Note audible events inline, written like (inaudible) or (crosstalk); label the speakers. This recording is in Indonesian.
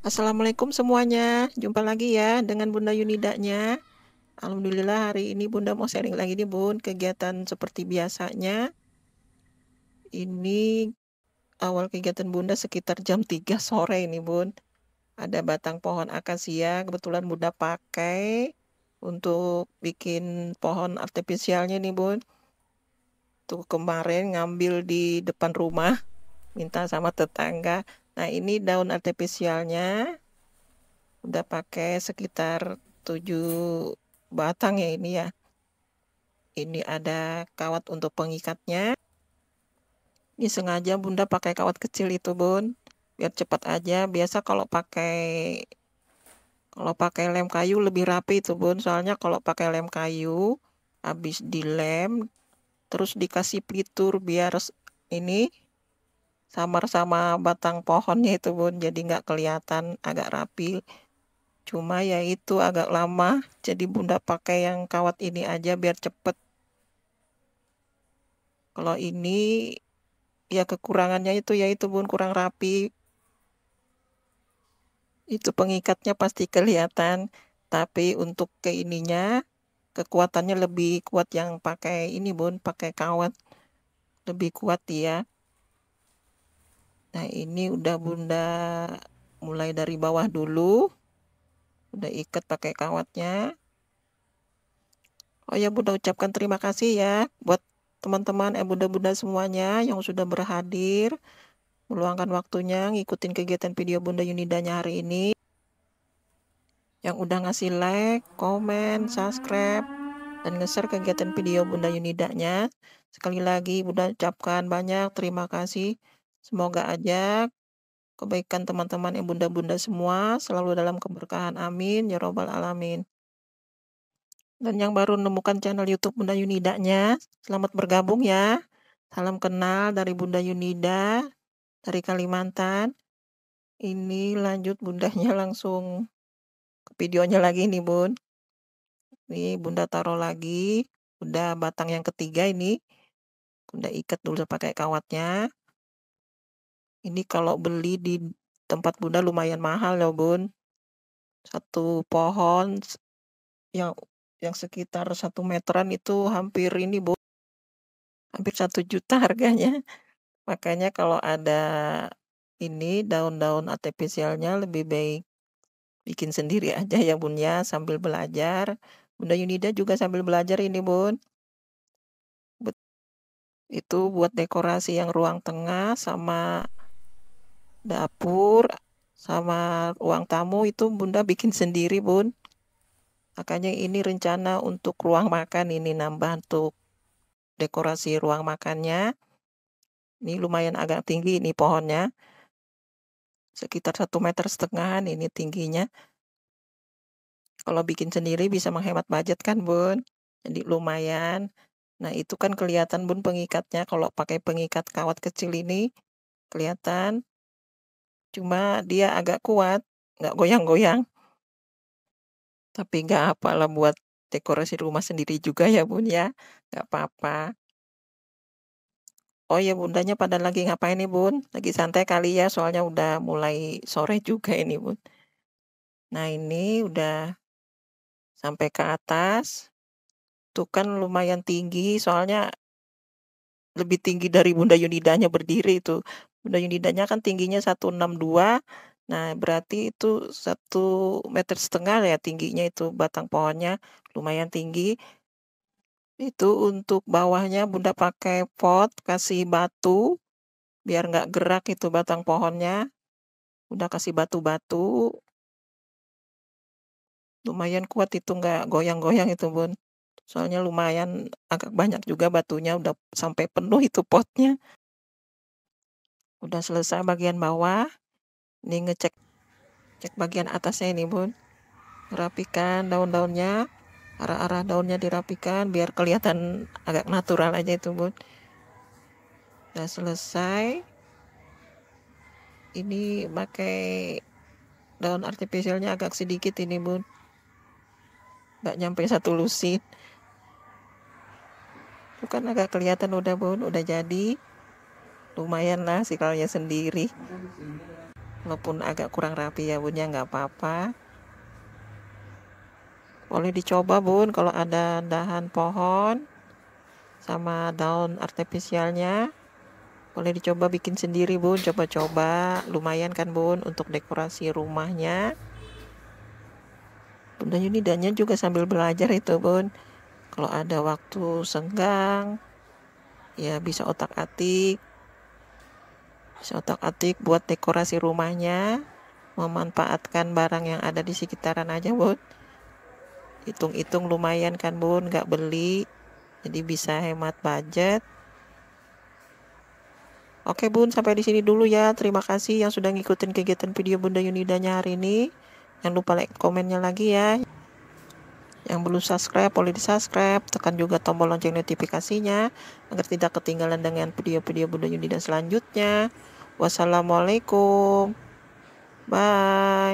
Speaker 1: Assalamualaikum semuanya. Jumpa lagi ya dengan Bunda Yunidanya. Alhamdulillah hari ini Bunda mau sharing lagi nih Bun, kegiatan seperti biasanya. Ini awal kegiatan Bunda sekitar jam 3 sore ini Bun. Ada batang pohon akasia kebetulan Bunda pakai untuk bikin pohon artifisialnya nih Bun. Tuh kemarin ngambil di depan rumah minta sama tetangga Nah, ini daun artifisialnya udah pakai sekitar 7 batang ya ini ya. Ini ada kawat untuk pengikatnya. Ini sengaja Bunda pakai kawat kecil itu, Bun, biar cepat aja. Biasa kalau pakai kalau pakai lem kayu lebih rapi itu, Bun. Soalnya kalau pakai lem kayu habis dilem terus dikasih plitur biar ini samar sama batang pohonnya itu Bun jadi nggak kelihatan agak rapi cuma ya itu agak lama jadi Bunda pakai yang kawat ini aja biar cepet kalau ini ya kekurangannya itu ya itu Bun kurang rapi itu pengikatnya pasti kelihatan tapi untuk ke ininya kekuatannya lebih kuat yang pakai ini Bun pakai kawat lebih kuat ya Nah, ini udah Bunda mulai dari bawah dulu. Udah ikat pakai kawatnya. Oh ya, Bunda ucapkan terima kasih ya buat teman-teman eh Bunda-bunda semuanya yang sudah berhadir meluangkan waktunya ngikutin kegiatan video Bunda Yunidanya hari ini. Yang udah ngasih like, komen, subscribe, dan ngeser kegiatan video Bunda Yunidanya. Sekali lagi Bunda ucapkan banyak terima kasih. Semoga aja kebaikan teman-teman yang bunda-bunda semua selalu dalam keberkahan. Amin ya robbal alamin. Dan yang baru menemukan channel YouTube Bunda Yunidanya, selamat bergabung ya. Salam kenal dari Bunda Yunida dari Kalimantan. Ini lanjut bundanya (laughs) langsung ke videonya lagi nih bun. Ini bunda taruh lagi. Bunda batang yang ketiga ini. Bunda ikat dulu pakai kawatnya. Ini kalau beli di tempat Bunda lumayan mahal ya Bun. Satu pohon yang yang sekitar satu meteran itu hampir ini, Bu, hampir satu juta harganya. Makanya kalau ada ini daun-daun artificialnya lebih baik bikin sendiri aja ya, Bun, ya, sambil belajar. Bunda Yunida juga sambil belajar ini, Bun. itu buat dekorasi yang ruang tengah sama dapur sama ruang tamu itu Bunda bikin sendiri, Bun. Makanya ini rencana untuk ruang makan ini nambah untuk dekorasi ruang makannya. Ini lumayan agak tinggi ini pohonnya. Sekitar satu meter setengah ini tingginya. Kalau bikin sendiri bisa menghemat budget kan, Bun? Jadi lumayan. Nah, itu kan kelihatan Bun pengikatnya. Kalau pakai pengikat kawat kecil ini kelihatan Cuma dia agak kuat, nggak goyang-goyang. Tapi nggak apalah buat dekorasi rumah sendiri juga ya, Bun, ya. Nggak apa-apa. Oh ya, Bundanya pada lagi ngapain nih, Bun? Lagi santai kali ya, soalnya udah mulai sore juga ini, Bun. Nah, ini udah sampai ke atas. Tuh kan lumayan tinggi, soalnya lebih tinggi dari Bunda Yunidanya berdiri itu. Mendayung lidahnya kan tingginya 162. Nah, berarti itu satu meter setengah ya tingginya itu batang pohonnya lumayan tinggi. Itu untuk bawahnya Bunda pakai pot, kasih batu biar nggak gerak itu batang pohonnya. Bunda kasih batu-batu. Lumayan kuat itu nggak goyang-goyang itu bun. Soalnya lumayan agak banyak juga batunya udah sampai penuh itu potnya. Udah selesai bagian bawah. Ini ngecek cek bagian atasnya ini, Bun. Rapikan daun-daunnya. Arah-arah daunnya dirapikan biar kelihatan agak natural aja itu, Bun. Udah selesai. Ini pakai daun artificialnya agak sedikit ini, Bun. Nggak nyampe satu lusin. Bukan agak kelihatan udah, Bun. Udah jadi lumayan lah sikalnya sendiri walaupun agak kurang rapi ya bunya nggak apa-apa boleh dicoba bun kalau ada dahan pohon sama daun artifisialnya boleh dicoba bikin sendiri bun coba-coba lumayan kan bun untuk dekorasi rumahnya Bunda Yunidanya juga sambil belajar itu bun kalau ada waktu senggang ya bisa otak-atik Sotak atik buat dekorasi rumahnya, memanfaatkan barang yang ada di sekitaran aja, Bun. Hitung-hitung lumayan kan, Bun, Gak beli. Jadi bisa hemat budget. Oke bun, sampai di sini dulu ya. Terima kasih yang sudah ngikutin kegiatan video Bunda Yunidanya hari ini. Jangan lupa like komennya lagi ya. Yang belum subscribe, boleh di subscribe. Tekan juga tombol lonceng notifikasinya agar tidak ketinggalan dengan video-video Bunda Yunida selanjutnya. Wassalamualaikum. Bye.